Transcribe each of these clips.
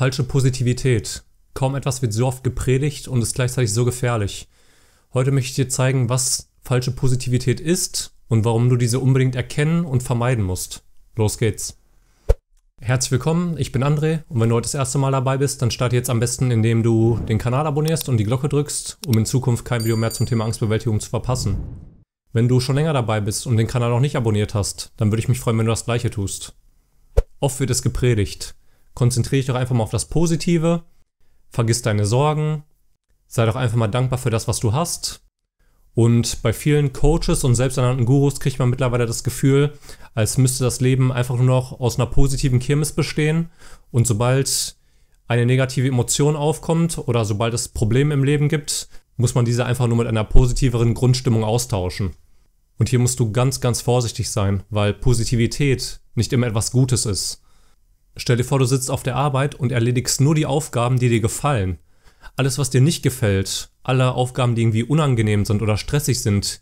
Falsche Positivität. Kaum etwas wird so oft gepredigt und ist gleichzeitig so gefährlich. Heute möchte ich dir zeigen, was falsche Positivität ist und warum du diese unbedingt erkennen und vermeiden musst. Los geht's. Herzlich willkommen, ich bin André und wenn du heute das erste Mal dabei bist, dann starte jetzt am besten, indem du den Kanal abonnierst und die Glocke drückst, um in Zukunft kein Video mehr zum Thema Angstbewältigung zu verpassen. Wenn du schon länger dabei bist und den Kanal noch nicht abonniert hast, dann würde ich mich freuen, wenn du das gleiche tust. Oft wird es gepredigt, konzentriere dich doch einfach mal auf das Positive, vergiss deine Sorgen, sei doch einfach mal dankbar für das, was du hast. Und bei vielen Coaches und selbsternannten Gurus kriegt man mittlerweile das Gefühl, als müsste das Leben einfach nur noch aus einer positiven Kirmes bestehen. Und sobald eine negative Emotion aufkommt oder sobald es Probleme im Leben gibt, muss man diese einfach nur mit einer positiveren Grundstimmung austauschen. Und hier musst du ganz, ganz vorsichtig sein, weil Positivität nicht immer etwas Gutes ist. Stell dir vor, du sitzt auf der Arbeit und erledigst nur die Aufgaben, die dir gefallen. Alles, was dir nicht gefällt, alle Aufgaben, die irgendwie unangenehm sind oder stressig sind,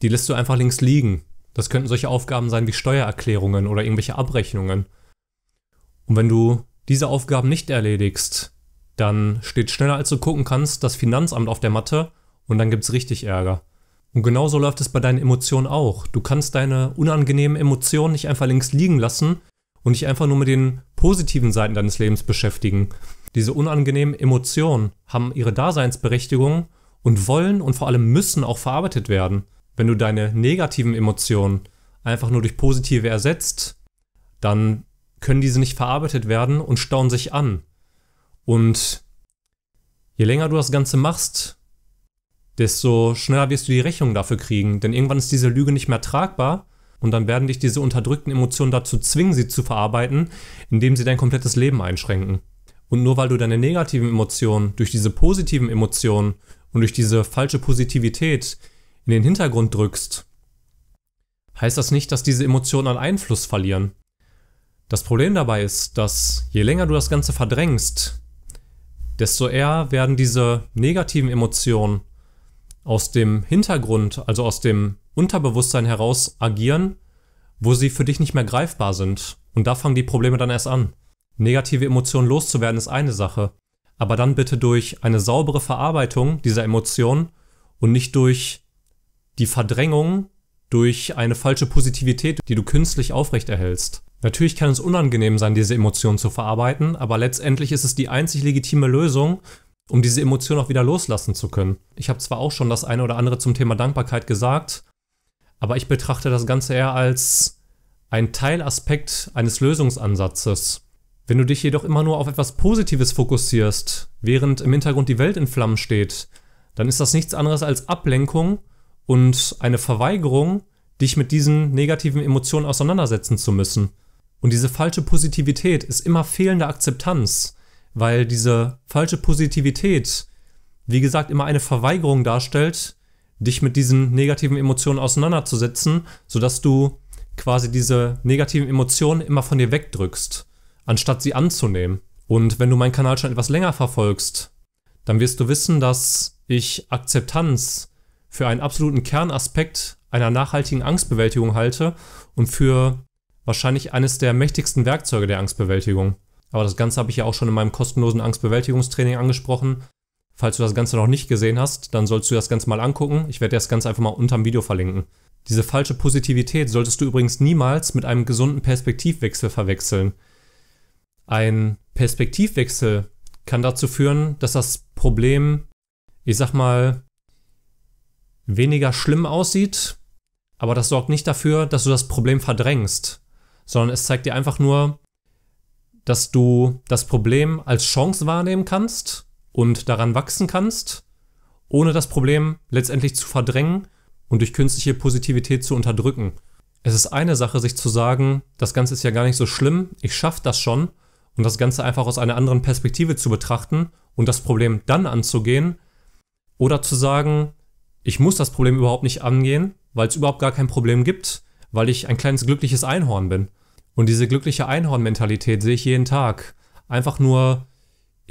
die lässt du einfach links liegen. Das könnten solche Aufgaben sein wie Steuererklärungen oder irgendwelche Abrechnungen. Und wenn du diese Aufgaben nicht erledigst, dann steht schneller als du gucken kannst das Finanzamt auf der Matte und dann gibt's richtig Ärger. Und genauso läuft es bei deinen Emotionen auch. Du kannst deine unangenehmen Emotionen nicht einfach links liegen lassen, und dich einfach nur mit den positiven Seiten deines Lebens beschäftigen. Diese unangenehmen Emotionen haben ihre Daseinsberechtigung und wollen und vor allem müssen auch verarbeitet werden. Wenn du deine negativen Emotionen einfach nur durch positive ersetzt, dann können diese nicht verarbeitet werden und stauen sich an. Und je länger du das Ganze machst, desto schneller wirst du die Rechnung dafür kriegen, denn irgendwann ist diese Lüge nicht mehr tragbar und dann werden dich diese unterdrückten Emotionen dazu zwingen, sie zu verarbeiten, indem sie dein komplettes Leben einschränken. Und nur weil du deine negativen Emotionen durch diese positiven Emotionen und durch diese falsche Positivität in den Hintergrund drückst, heißt das nicht, dass diese Emotionen an Einfluss verlieren. Das Problem dabei ist, dass je länger du das Ganze verdrängst, desto eher werden diese negativen Emotionen aus dem Hintergrund, also aus dem Unterbewusstsein heraus agieren, wo sie für dich nicht mehr greifbar sind. Und da fangen die Probleme dann erst an. Negative Emotionen loszuwerden ist eine Sache, aber dann bitte durch eine saubere Verarbeitung dieser Emotionen und nicht durch die Verdrängung, durch eine falsche Positivität, die du künstlich aufrechterhältst. Natürlich kann es unangenehm sein, diese Emotionen zu verarbeiten, aber letztendlich ist es die einzig legitime Lösung, um diese Emotionen auch wieder loslassen zu können. Ich habe zwar auch schon das eine oder andere zum Thema Dankbarkeit gesagt, aber ich betrachte das Ganze eher als ein Teilaspekt eines Lösungsansatzes. Wenn du dich jedoch immer nur auf etwas Positives fokussierst, während im Hintergrund die Welt in Flammen steht, dann ist das nichts anderes als Ablenkung und eine Verweigerung, dich mit diesen negativen Emotionen auseinandersetzen zu müssen. Und diese falsche Positivität ist immer fehlende Akzeptanz, weil diese falsche Positivität, wie gesagt, immer eine Verweigerung darstellt, dich mit diesen negativen Emotionen auseinanderzusetzen, sodass du quasi diese negativen Emotionen immer von dir wegdrückst, anstatt sie anzunehmen. Und wenn du meinen Kanal schon etwas länger verfolgst, dann wirst du wissen, dass ich Akzeptanz für einen absoluten Kernaspekt einer nachhaltigen Angstbewältigung halte und für wahrscheinlich eines der mächtigsten Werkzeuge der Angstbewältigung. Aber das Ganze habe ich ja auch schon in meinem kostenlosen Angstbewältigungstraining angesprochen. Falls du das Ganze noch nicht gesehen hast, dann sollst du das Ganze mal angucken. Ich werde dir das Ganze einfach mal unterm Video verlinken. Diese falsche Positivität solltest du übrigens niemals mit einem gesunden Perspektivwechsel verwechseln. Ein Perspektivwechsel kann dazu führen, dass das Problem, ich sag mal, weniger schlimm aussieht, aber das sorgt nicht dafür, dass du das Problem verdrängst, sondern es zeigt dir einfach nur, dass du das Problem als Chance wahrnehmen kannst und daran wachsen kannst, ohne das Problem letztendlich zu verdrängen und durch künstliche Positivität zu unterdrücken. Es ist eine Sache, sich zu sagen, das Ganze ist ja gar nicht so schlimm, ich schaffe das schon, und das Ganze einfach aus einer anderen Perspektive zu betrachten und das Problem dann anzugehen, oder zu sagen, ich muss das Problem überhaupt nicht angehen, weil es überhaupt gar kein Problem gibt, weil ich ein kleines glückliches Einhorn bin. Und diese glückliche Einhorn-Mentalität sehe ich jeden Tag. Einfach nur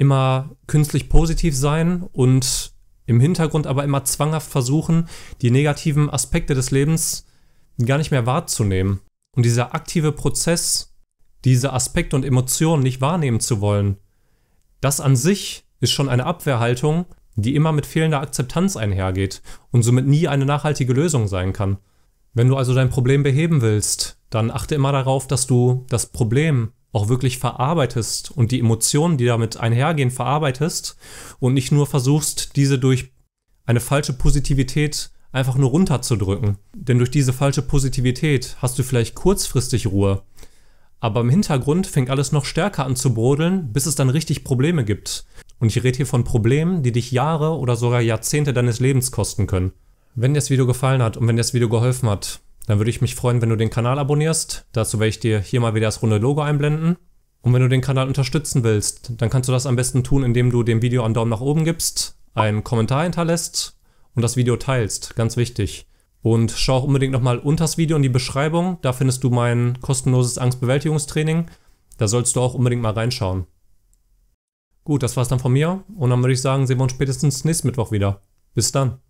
immer künstlich positiv sein und im Hintergrund aber immer zwanghaft versuchen, die negativen Aspekte des Lebens gar nicht mehr wahrzunehmen. Und dieser aktive Prozess, diese Aspekte und Emotionen nicht wahrnehmen zu wollen, das an sich ist schon eine Abwehrhaltung, die immer mit fehlender Akzeptanz einhergeht und somit nie eine nachhaltige Lösung sein kann. Wenn du also dein Problem beheben willst, dann achte immer darauf, dass du das Problem auch wirklich verarbeitest und die Emotionen, die damit einhergehen, verarbeitest und nicht nur versuchst, diese durch eine falsche Positivität einfach nur runterzudrücken. Denn durch diese falsche Positivität hast du vielleicht kurzfristig Ruhe, aber im Hintergrund fängt alles noch stärker an zu brodeln, bis es dann richtig Probleme gibt. Und ich rede hier von Problemen, die dich Jahre oder sogar Jahrzehnte deines Lebens kosten können. Wenn dir das Video gefallen hat und wenn dir das Video geholfen hat, dann würde ich mich freuen, wenn du den Kanal abonnierst. Dazu werde ich dir hier mal wieder das runde Logo einblenden. Und wenn du den Kanal unterstützen willst, dann kannst du das am besten tun, indem du dem Video einen Daumen nach oben gibst, einen Kommentar hinterlässt und das Video teilst. Ganz wichtig. Und schau auch unbedingt nochmal unter das Video in die Beschreibung. Da findest du mein kostenloses Angstbewältigungstraining. Da sollst du auch unbedingt mal reinschauen. Gut, das war's dann von mir. Und dann würde ich sagen, sehen wir uns spätestens nächsten Mittwoch wieder. Bis dann.